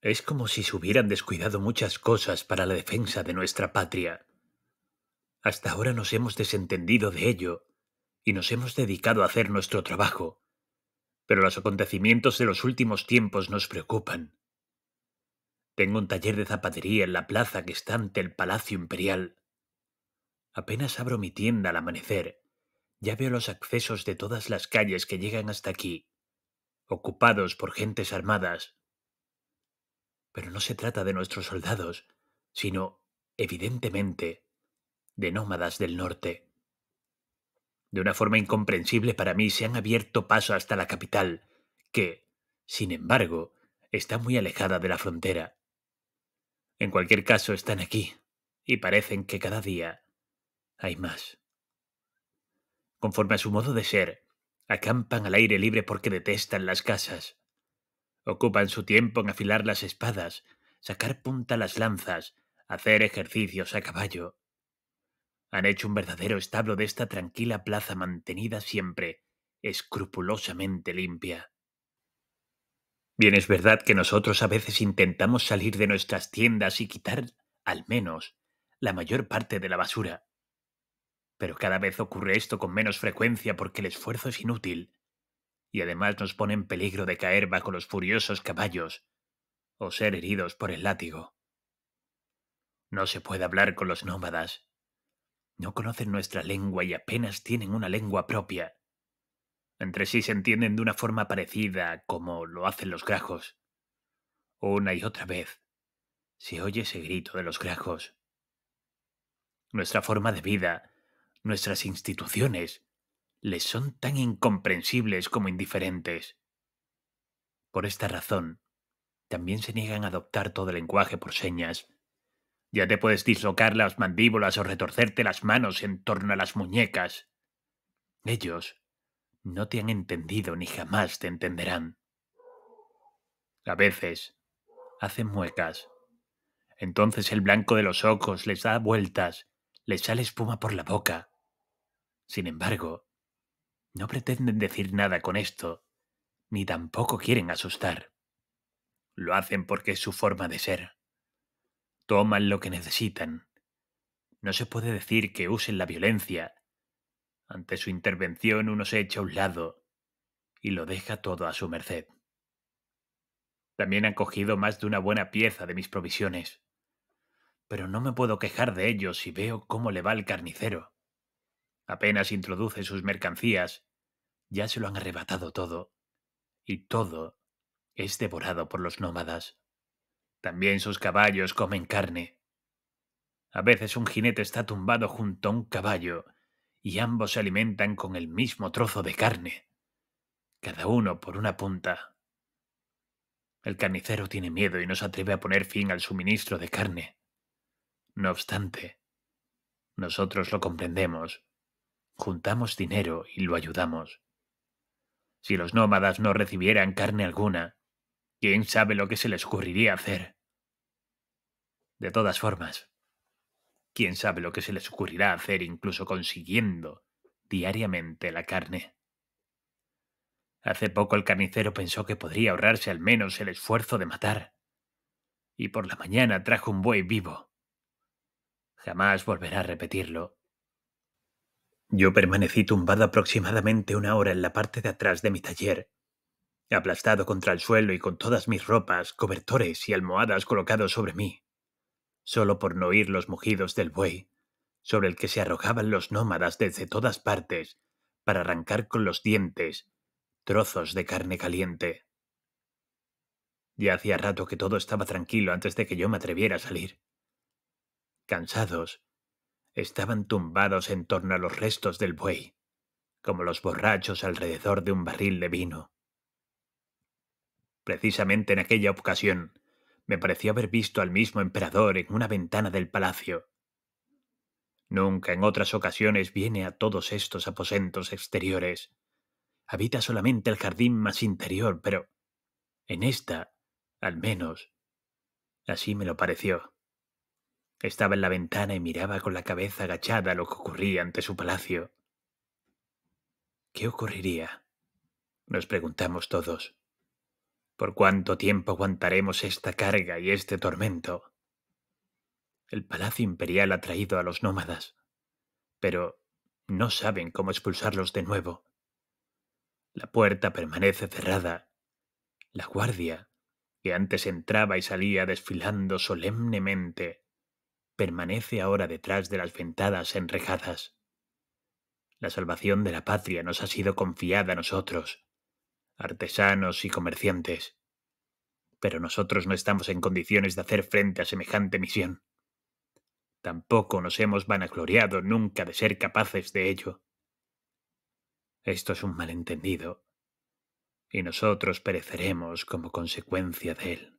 Es como si se hubieran descuidado muchas cosas para la defensa de nuestra patria. Hasta ahora nos hemos desentendido de ello y nos hemos dedicado a hacer nuestro trabajo, pero los acontecimientos de los últimos tiempos nos preocupan. Tengo un taller de zapatería en la plaza que está ante el Palacio Imperial. Apenas abro mi tienda al amanecer, ya veo los accesos de todas las calles que llegan hasta aquí, ocupados por gentes armadas pero no se trata de nuestros soldados, sino, evidentemente, de nómadas del norte. De una forma incomprensible para mí se han abierto paso hasta la capital, que, sin embargo, está muy alejada de la frontera. En cualquier caso, están aquí, y parecen que cada día hay más. Conforme a su modo de ser, acampan al aire libre porque detestan las casas. Ocupan su tiempo en afilar las espadas, sacar punta las lanzas, hacer ejercicios a caballo. Han hecho un verdadero establo de esta tranquila plaza mantenida siempre, escrupulosamente limpia. Bien es verdad que nosotros a veces intentamos salir de nuestras tiendas y quitar, al menos, la mayor parte de la basura. Pero cada vez ocurre esto con menos frecuencia porque el esfuerzo es inútil y además nos pone en peligro de caer bajo los furiosos caballos o ser heridos por el látigo. No se puede hablar con los nómadas. No conocen nuestra lengua y apenas tienen una lengua propia. Entre sí se entienden de una forma parecida como lo hacen los grajos. Una y otra vez se oye ese grito de los grajos. Nuestra forma de vida, nuestras instituciones, les son tan incomprensibles como indiferentes. Por esta razón, también se niegan a adoptar todo el lenguaje por señas. Ya te puedes dislocar las mandíbulas o retorcerte las manos en torno a las muñecas. Ellos no te han entendido ni jamás te entenderán. A veces hacen muecas. Entonces el blanco de los ojos les da vueltas, les sale espuma por la boca. Sin embargo, no pretenden decir nada con esto, ni tampoco quieren asustar. Lo hacen porque es su forma de ser. Toman lo que necesitan. No se puede decir que usen la violencia. Ante su intervención uno se echa a un lado y lo deja todo a su merced. También han cogido más de una buena pieza de mis provisiones. Pero no me puedo quejar de ellos si veo cómo le va al carnicero. Apenas introduce sus mercancías, ya se lo han arrebatado todo, y todo es devorado por los nómadas. También sus caballos comen carne. A veces un jinete está tumbado junto a un caballo, y ambos se alimentan con el mismo trozo de carne, cada uno por una punta. El carnicero tiene miedo y no se atreve a poner fin al suministro de carne. No obstante, nosotros lo comprendemos Juntamos dinero y lo ayudamos. Si los nómadas no recibieran carne alguna, quién sabe lo que se les ocurriría hacer. De todas formas, quién sabe lo que se les ocurrirá hacer incluso consiguiendo diariamente la carne. Hace poco el carnicero pensó que podría ahorrarse al menos el esfuerzo de matar, y por la mañana trajo un buey vivo. Jamás volverá a repetirlo, yo permanecí tumbado aproximadamente una hora en la parte de atrás de mi taller, aplastado contra el suelo y con todas mis ropas, cobertores y almohadas colocados sobre mí, solo por no oír los mugidos del buey, sobre el que se arrojaban los nómadas desde todas partes para arrancar con los dientes trozos de carne caliente. Ya hacía rato que todo estaba tranquilo antes de que yo me atreviera a salir. Cansados, estaban tumbados en torno a los restos del buey, como los borrachos alrededor de un barril de vino. Precisamente en aquella ocasión, me pareció haber visto al mismo emperador en una ventana del palacio. Nunca en otras ocasiones viene a todos estos aposentos exteriores. Habita solamente el jardín más interior, pero en esta, al menos, así me lo pareció. Estaba en la ventana y miraba con la cabeza agachada lo que ocurría ante su palacio. ¿Qué ocurriría? Nos preguntamos todos. ¿Por cuánto tiempo aguantaremos esta carga y este tormento? El palacio imperial ha traído a los nómadas, pero no saben cómo expulsarlos de nuevo. La puerta permanece cerrada. La guardia, que antes entraba y salía desfilando solemnemente, permanece ahora detrás de las ventadas enrejadas. La salvación de la patria nos ha sido confiada a nosotros, artesanos y comerciantes. Pero nosotros no estamos en condiciones de hacer frente a semejante misión. Tampoco nos hemos vanagloriado nunca de ser capaces de ello. Esto es un malentendido, y nosotros pereceremos como consecuencia de él.